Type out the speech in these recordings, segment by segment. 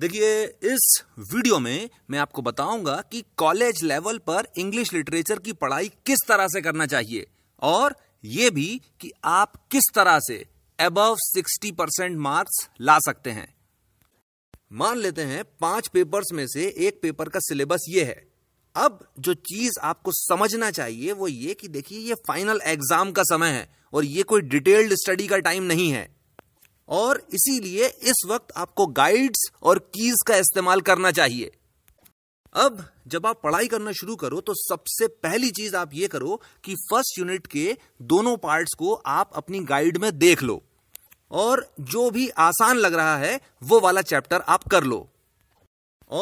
देखिए इस वीडियो में मैं आपको बताऊंगा कि कॉलेज लेवल पर इंग्लिश लिटरेचर की पढ़ाई किस तरह से करना चाहिए और ये भी कि आप किस तरह से अबव 60 परसेंट मार्क्स ला सकते हैं मान लेते हैं पांच पेपर्स में से एक पेपर का सिलेबस ये है अब जो चीज आपको समझना चाहिए वो ये कि देखिए ये फाइनल एग्जाम का समय है और ये कोई डिटेल्ड स्टडी का टाइम नहीं है और इसीलिए इस वक्त आपको गाइड्स और कीज का इस्तेमाल करना चाहिए अब जब आप पढ़ाई करना शुरू करो तो सबसे पहली चीज आप ये करो कि फर्स्ट यूनिट के दोनों पार्ट्स को आप अपनी गाइड में देख लो और जो भी आसान लग रहा है वो वाला चैप्टर आप कर लो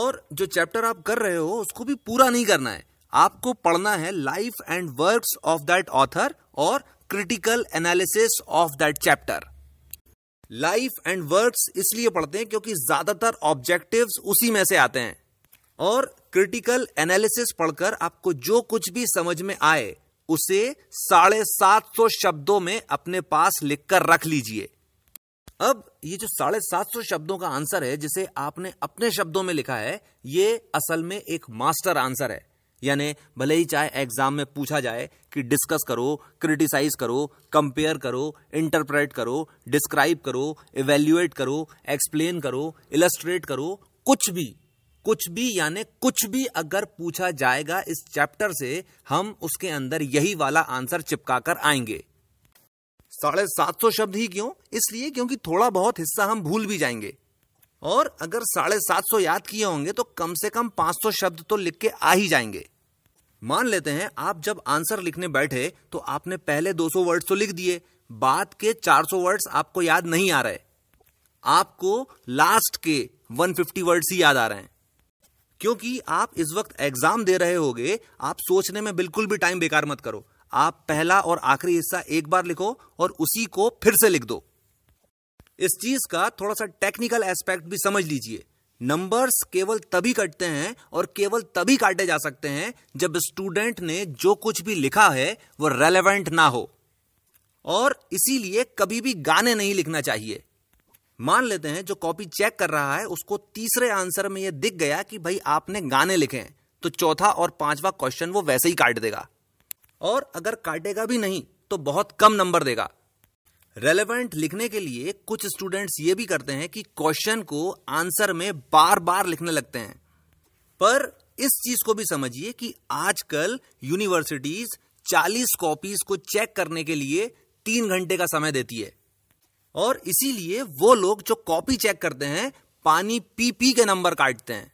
और जो चैप्टर आप कर रहे हो उसको भी पूरा नहीं करना है आपको पढ़ना है life and works of that author और critical analysis of that chapter life and works इसलिए पढ़ते हैं क्योंकि ज्यादातर ऑब्जेक्टिव्स उसी में से आते हैं और क्रिटिकल एनालिसिस पढ़कर आपको जो कुछ भी समझ में आए उसे साढ़े सात सौ शब्दों में अपने पास लिखकर रख लीजिए अब ये जो साढ़े सात सौ शब्दों का आंसर है जिसे आपने अपने शब्दों में लिखा है ये असल में एक मास्टर आंसर है यानी भले ही चाहे एग्जाम में पूछा जाए कि डिस्कस करो क्रिटिसाइज करो कंपेयर करो इंटरप्रेट करो डिस्क्राइब करो इवेल्युएट करो एक्सप्लेन करो इलस्ट्रेट करो कुछ भी कुछ भी यानी कुछ भी अगर पूछा जाएगा इस चैप्टर से हम उसके अंदर यही वाला आंसर चिपका कर आएंगे साढ़े सात सौ शब्द ही क्यों इसलिए क्योंकि थोड़ा बहुत हिस्सा हम भूल भी जाएंगे और अगर साढ़े सात सौ याद किए होंगे तो कम से कम पांच सौ शब्द तो लिख के आ ही जाएंगे मान लेते हैं आप जब आंसर लिखने बैठे तो आपने पहले 200 वर्ड्स तो लिख दिए बाद के 400 वर्ड्स आपको याद नहीं आ रहे आपको लास्ट के 150 वर्ड्स ही याद आ रहे हैं क्योंकि आप इस वक्त एग्जाम दे रहे होगे आप सोचने में बिल्कुल भी टाइम बेकार मत करो आप पहला और आखिरी हिस्सा एक बार लिखो और उसी को फिर से लिख दो इस चीज का थोड़ा सा टेक्निकल एस्पेक्ट भी समझ लीजिए नंबर्स केवल तभी कटते हैं और केवल तभी काटे जा सकते हैं जब स्टूडेंट ने जो कुछ भी लिखा है वो रेलेवेंट ना हो और इसीलिए कभी भी गाने नहीं लिखना चाहिए मान लेते हैं जो कॉपी चेक कर रहा है उसको तीसरे आंसर में यह दिख गया कि भाई आपने गाने लिखे हैं तो चौथा और पांचवा क्वेश्चन वो वैसे ही काट देगा और अगर काटेगा भी नहीं तो बहुत कम नंबर देगा रेलेवेंट लिखने के लिए कुछ स्टूडेंट्स ये भी करते हैं कि क्वेश्चन को आंसर में बार बार लिखने लगते हैं पर इस चीज को भी समझिए कि आजकल यूनिवर्सिटीज 40 कॉपीज को चेक करने के लिए तीन घंटे का समय देती है और इसीलिए वो लोग जो कॉपी चेक करते हैं पानी पी पी के नंबर काटते हैं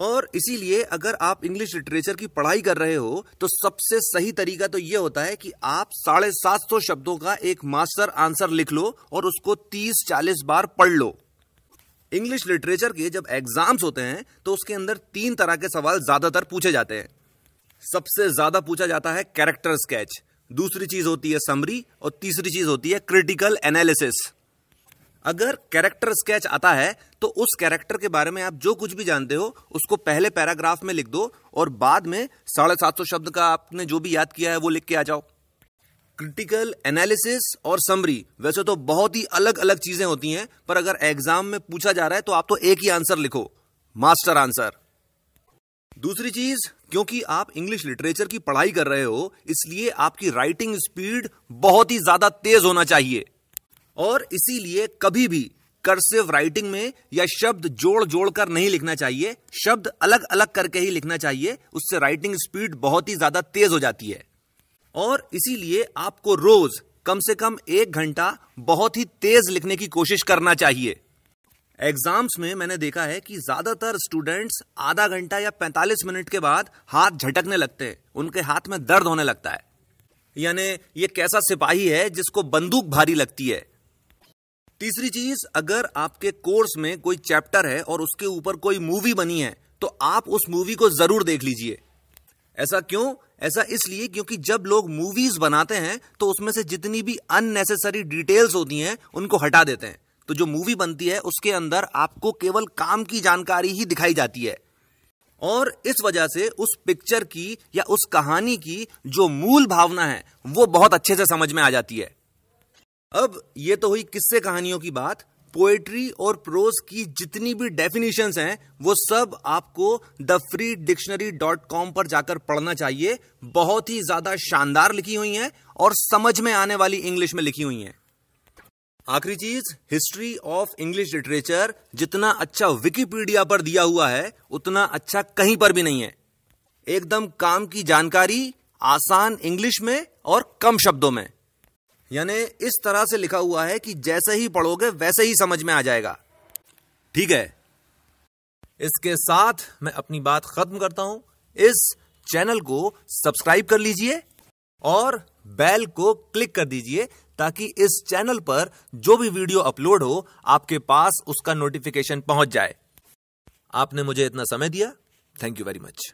और इसीलिए अगर आप इंग्लिश लिटरेचर की पढ़ाई कर रहे हो तो सबसे सही तरीका तो ये होता है कि आप साढ़े सात सौ शब्दों का एक मास्टर आंसर लिख लो और उसको तीस चालीस बार पढ़ लो इंग्लिश लिटरेचर के जब एग्जाम्स होते हैं तो उसके अंदर तीन तरह के सवाल ज्यादातर पूछे जाते हैं सबसे ज्यादा पूछा जाता है कैरेक्टर स्केच दूसरी चीज होती है समरी और तीसरी चीज होती है क्रिटिकल एनालिसिस अगर कैरेक्टर स्केच आता है तो उस कैरेक्टर के बारे में आप जो कुछ भी जानते हो उसको पहले पैराग्राफ में लिख दो और बाद में साढ़े सात सौ शब्द का आपने जो भी याद किया है वो लिख के आ जाओ क्रिटिकल एनालिसिस और समरी वैसे तो बहुत ही अलग अलग चीजें होती हैं पर अगर एग्जाम में पूछा जा रहा है तो आप तो एक ही आंसर लिखो मास्टर आंसर दूसरी चीज क्योंकि आप इंग्लिश लिटरेचर की पढ़ाई कर रहे हो इसलिए आपकी राइटिंग स्पीड बहुत ही ज्यादा तेज होना चाहिए और इसीलिए कभी भी कर्सिव राइटिंग में या शब्द जोड़ जोड़ कर नहीं लिखना चाहिए शब्द अलग अलग करके ही लिखना चाहिए उससे राइटिंग स्पीड बहुत ही ज्यादा तेज हो जाती है और इसीलिए आपको रोज कम से कम एक घंटा बहुत ही तेज लिखने की कोशिश करना चाहिए एग्जाम्स में मैंने देखा है कि ज्यादातर स्टूडेंट्स आधा घंटा या 45 मिनट के बाद हाथ झटकने लगते हैं उनके हाथ में दर्द होने लगता है यानी ये कैसा सिपाही है जिसको बंदूक भारी लगती है तीसरी चीज अगर आपके कोर्स में कोई चैप्टर है और उसके ऊपर कोई मूवी बनी है तो आप उस मूवी को जरूर देख लीजिए ऐसा क्यों ऐसा इसलिए क्योंकि जब लोग मूवीज बनाते हैं तो उसमें से जितनी भी अननेसेसरी डिटेल्स होती हैं उनको हटा देते हैं तो जो मूवी बनती है उसके अंदर आपको केवल काम की जानकारी ही दिखाई जाती है और इस वजह से उस पिक्चर की या उस कहानी की जो मूल भावना है वो बहुत अच्छे से समझ में आ जाती है अब ये तो हुई किस्से कहानियों की बात पोएट्री और प्रोज की जितनी भी डेफिनेशंस हैं वो सब आपको the free dictionary dot com पर जाकर पढ़ना चाहिए बहुत ही ज्यादा शानदार लिखी हुई हैं और समझ में आने वाली इंग्लिश में लिखी हुई हैं आखिरी चीज हिस्ट्री ऑफ इंग्लिश लिटरेचर जितना अच्छा विकीपीडिया पर दिया हुआ है उतना अच्छा कहीं पर भी नहीं है एकदम काम की जानकारी आसान इंग्लिश में और कम शब्दों में यानी इस तरह से लिखा हुआ है कि जैसे ही पढ़ोगे वैसे ही समझ में आ जाएगा ठीक है इसके साथ मैं अपनी बात खत्म करता हूं इस चैनल को सब्सक्राइब कर लीजिए और बेल को क्लिक कर दीजिए ताकि इस चैनल पर जो भी वीडियो अपलोड हो आपके पास उसका नोटिफिकेशन पहुंच जाए आपने मुझे इतना समय दिया थैंक यू वेरी मच